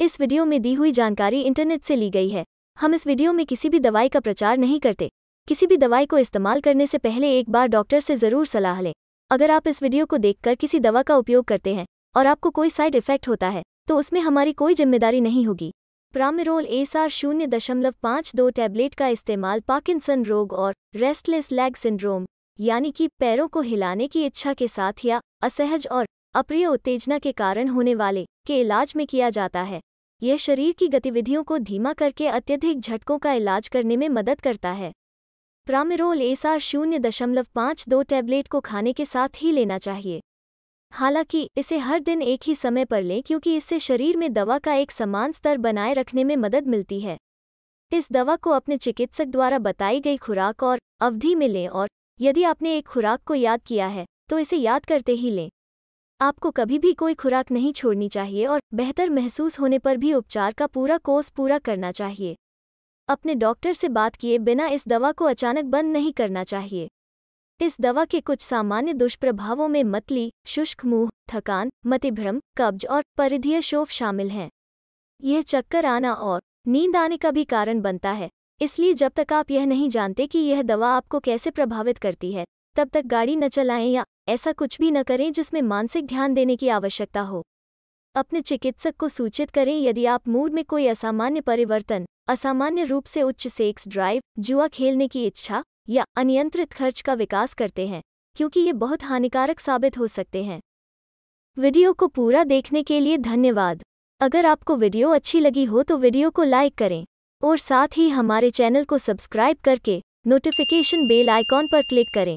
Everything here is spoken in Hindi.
इस वीडियो में दी हुई जानकारी इंटरनेट से ली गई है हम इस वीडियो में किसी भी दवाई का प्रचार नहीं करते किसी भी दवाई को इस्तेमाल करने से पहले एक बार डॉक्टर से ज़रूर सलाह लें अगर आप इस वीडियो को देखकर किसी दवा का उपयोग करते हैं और आपको कोई साइड इफेक्ट होता है तो उसमें हमारी कोई जिम्मेदारी नहीं होगी प्रामेरोल एस आर शून्य दशमलव पाँच दो टैबलेट का इस्तेमाल पार्किंसन रोग और रेस्टलेस लेग सिंड्रोम यानी कि पैरों को हिलाने की इच्छा के साथ या असहज और अप्रिय उत्तेजना के कारण होने वाले के इलाज में किया जाता है यह शरीर की गतिविधियों को धीमा करके अत्यधिक झटकों का इलाज करने में मदद करता है प्रामिरोल एसआर शून्य दशमलव पाँच दो टैबलेट को खाने के साथ ही लेना चाहिए हालांकि इसे हर दिन एक ही समय पर लें क्योंकि इससे शरीर में दवा का एक समान स्तर बनाए रखने में मदद मिलती है इस दवा को अपने चिकित्सक द्वारा बताई गई खुराक और अवधि में लें और यदि आपने एक खुराक को याद किया है तो इसे याद करते ही लें आपको कभी भी कोई खुराक नहीं छोड़नी चाहिए और बेहतर महसूस होने पर भी उपचार का पूरा कोर्स पूरा करना चाहिए अपने डॉक्टर से बात किए बिना इस दवा को अचानक बंद नहीं करना चाहिए इस दवा के कुछ सामान्य दुष्प्रभावों में मतली शुष्क मुंह थकान मतिभ्रम कब्ज और परिधीय शोफ शामिल हैं यह चक्कर आना और नींद आने का भी कारण बनता है इसलिए जब तक आप यह नहीं जानते कि यह दवा आपको कैसे प्रभावित करती है तब तक गाड़ी न चलाएं या ऐसा कुछ भी न करें जिसमें मानसिक ध्यान देने की आवश्यकता हो अपने चिकित्सक को सूचित करें यदि आप मूड में कोई असामान्य परिवर्तन असामान्य रूप से उच्च सेक्स ड्राइव जुआ खेलने की इच्छा या अनियंत्रित खर्च का विकास करते हैं क्योंकि ये बहुत हानिकारक साबित हो सकते हैं वीडियो को पूरा देखने के लिए धन्यवाद अगर आपको वीडियो अच्छी लगी हो तो वीडियो को लाइक करें और साथ ही हमारे चैनल को सब्सक्राइब करके नोटिफिकेशन बेल आइकॉन पर क्लिक करें